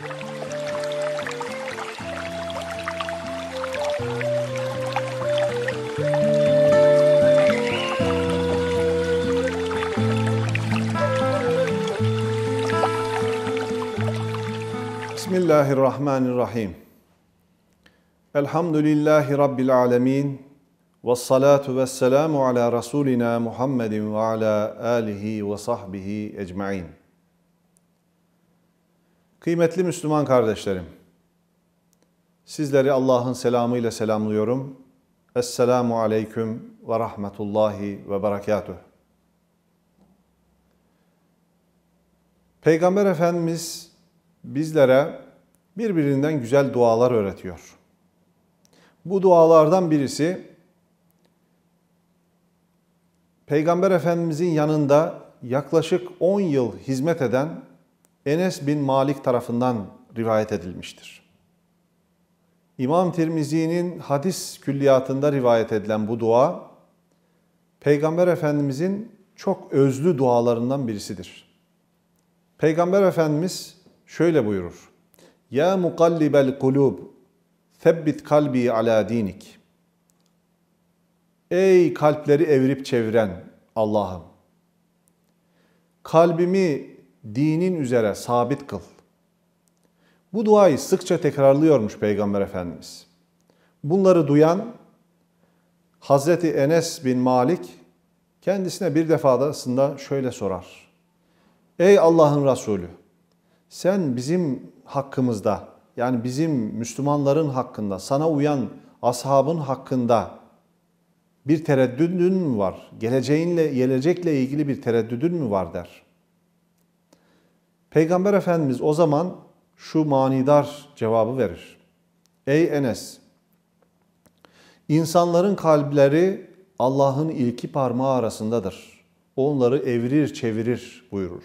بسم الله الرحمن الرحيم الحمد لله رب العالمين والصلاة والسلام على رسولنا محمد وعلى آله وصحبه أجمعين Kıymetli Müslüman kardeşlerim, sizleri Allah'ın selamıyla selamlıyorum. Esselamu aleyküm ve rahmetullahi ve berekatuh. Peygamber Efendimiz bizlere birbirinden güzel dualar öğretiyor. Bu dualardan birisi Peygamber Efendimizin yanında yaklaşık 10 yıl hizmet eden Enes bin Malik tarafından rivayet edilmiştir. İmam Tirmizi'nin hadis külliyatında rivayet edilen bu dua, Peygamber Efendimizin çok özlü dualarından birisidir. Peygamber Efendimiz şöyle buyurur. Ya mukallibel kulub, sebbit kalbi ala dinik. Ey kalpleri evrip çeviren Allah'ım! Kalbimi dinin üzere sabit kıl. Bu duayı sıkça tekrarlıyormuş Peygamber Efendimiz. Bunları duyan Hazreti Enes bin Malik kendisine bir defasında şöyle sorar. Ey Allah'ın Resulü sen bizim hakkımızda yani bizim Müslümanların hakkında sana uyan ashabın hakkında bir tereddüdün mü var? Geleceğinle gelecekle ilgili bir tereddüdün mü var der. Peygamber Efendimiz o zaman şu manidar cevabı verir. Ey Enes! İnsanların kalpleri Allah'ın ilki parmağı arasındadır. Onları evrir çevirir buyurur.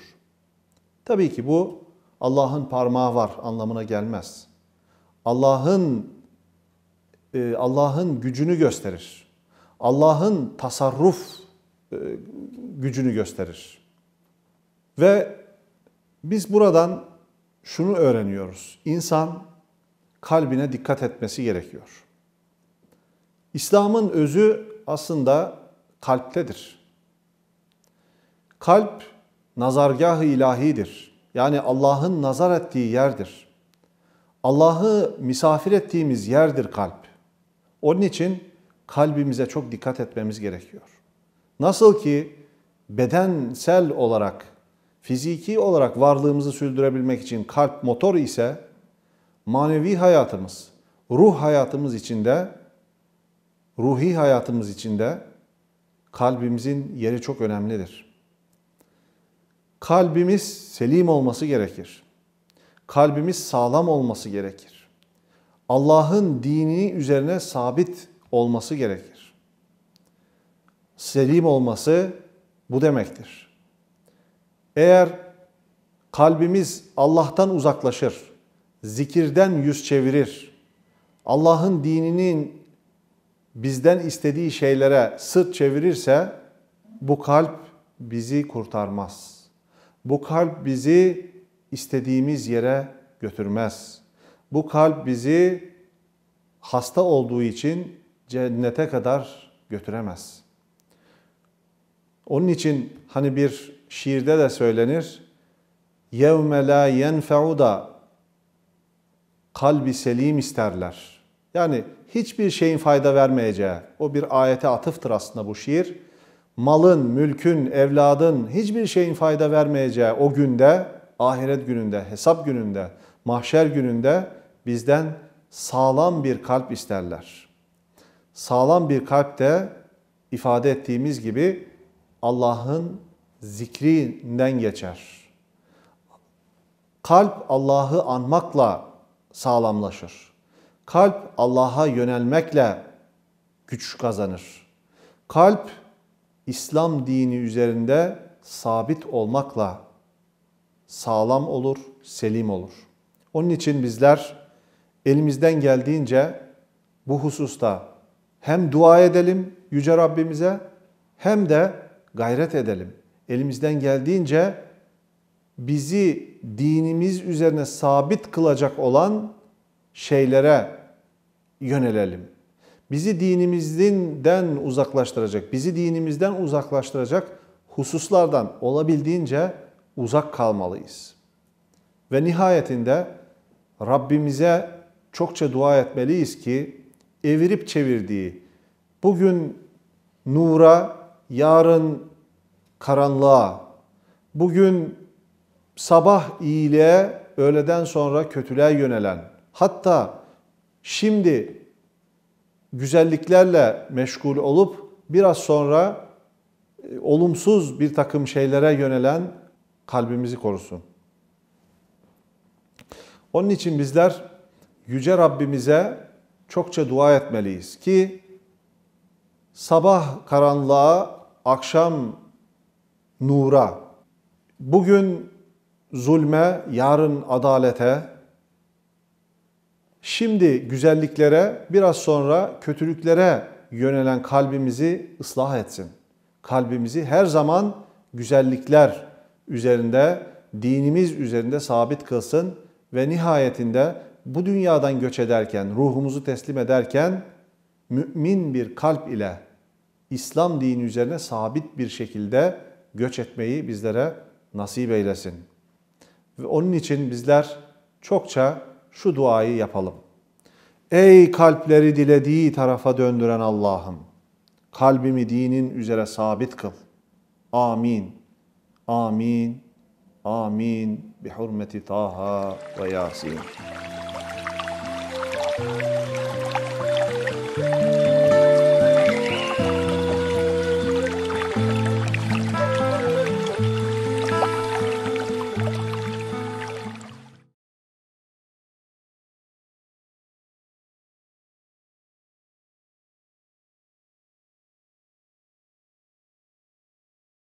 Tabii ki bu Allah'ın parmağı var anlamına gelmez. Allah'ın e, Allah'ın gücünü gösterir. Allah'ın tasarruf e, gücünü gösterir. Ve biz buradan şunu öğreniyoruz. İnsan kalbine dikkat etmesi gerekiyor. İslam'ın özü aslında kalptedir. Kalp nazargah-ı ilahidir. Yani Allah'ın nazar ettiği yerdir. Allah'ı misafir ettiğimiz yerdir kalp. Onun için kalbimize çok dikkat etmemiz gerekiyor. Nasıl ki bedensel olarak fiziki olarak varlığımızı sürdürebilmek için kalp motor ise manevi hayatımız, ruh hayatımız içinde, ruhi hayatımız içinde kalbimizin yeri çok önemlidir. Kalbimiz selim olması gerekir. Kalbimiz sağlam olması gerekir. Allah'ın dinini üzerine sabit olması gerekir. Selim olması bu demektir eğer kalbimiz Allah'tan uzaklaşır, zikirden yüz çevirir, Allah'ın dininin bizden istediği şeylere sırt çevirirse bu kalp bizi kurtarmaz. Bu kalp bizi istediğimiz yere götürmez. Bu kalp bizi hasta olduğu için cennete kadar götüremez. Onun için hani bir şiirde de söylenir. يَوْمَ لَا يَنْفَعُ da kalbi selim isterler. Yani hiçbir şeyin fayda vermeyeceği, o bir ayete atıftır aslında bu şiir. Malın, mülkün, evladın hiçbir şeyin fayda vermeyeceği o günde, ahiret gününde, hesap gününde, mahşer gününde bizden sağlam bir kalp isterler. Sağlam bir kalp de ifade ettiğimiz gibi Allah'ın zikrinden geçer. Kalp Allah'ı anmakla sağlamlaşır. Kalp Allah'a yönelmekle güç kazanır. Kalp İslam dini üzerinde sabit olmakla sağlam olur, selim olur. Onun için bizler elimizden geldiğince bu hususta hem dua edelim yüce Rabbimize hem de gayret edelim elimizden geldiğince bizi dinimiz üzerine sabit kılacak olan şeylere yönelelim. Bizi dinimizden uzaklaştıracak, bizi dinimizden uzaklaştıracak hususlardan olabildiğince uzak kalmalıyız. Ve nihayetinde Rabbimize çokça dua etmeliyiz ki evirip çevirdiği bugün nura, yarın karanlığa, bugün sabah iyiliğe, öğleden sonra kötülüğe yönelen, hatta şimdi güzelliklerle meşgul olup biraz sonra e, olumsuz bir takım şeylere yönelen kalbimizi korusun. Onun için bizler yüce Rabbimize çokça dua etmeliyiz ki sabah karanlığa, akşam nura. Bugün zulme, yarın adalete, şimdi güzelliklere, biraz sonra kötülüklere yönelen kalbimizi ıslah etsin. Kalbimizi her zaman güzellikler üzerinde, dinimiz üzerinde sabit kılsın ve nihayetinde bu dünyadan göç ederken, ruhumuzu teslim ederken mümin bir kalp ile İslam dini üzerine sabit bir şekilde göç etmeyi bizlere nasip eylesin. Ve onun için bizler çokça şu duayı yapalım. Ey kalpleri dilediği tarafa döndüren Allah'ım, kalbimi dinin üzere sabit kıl. Amin. Amin. Amin. Bi hurmeti Taha ve Yasin. Thank you.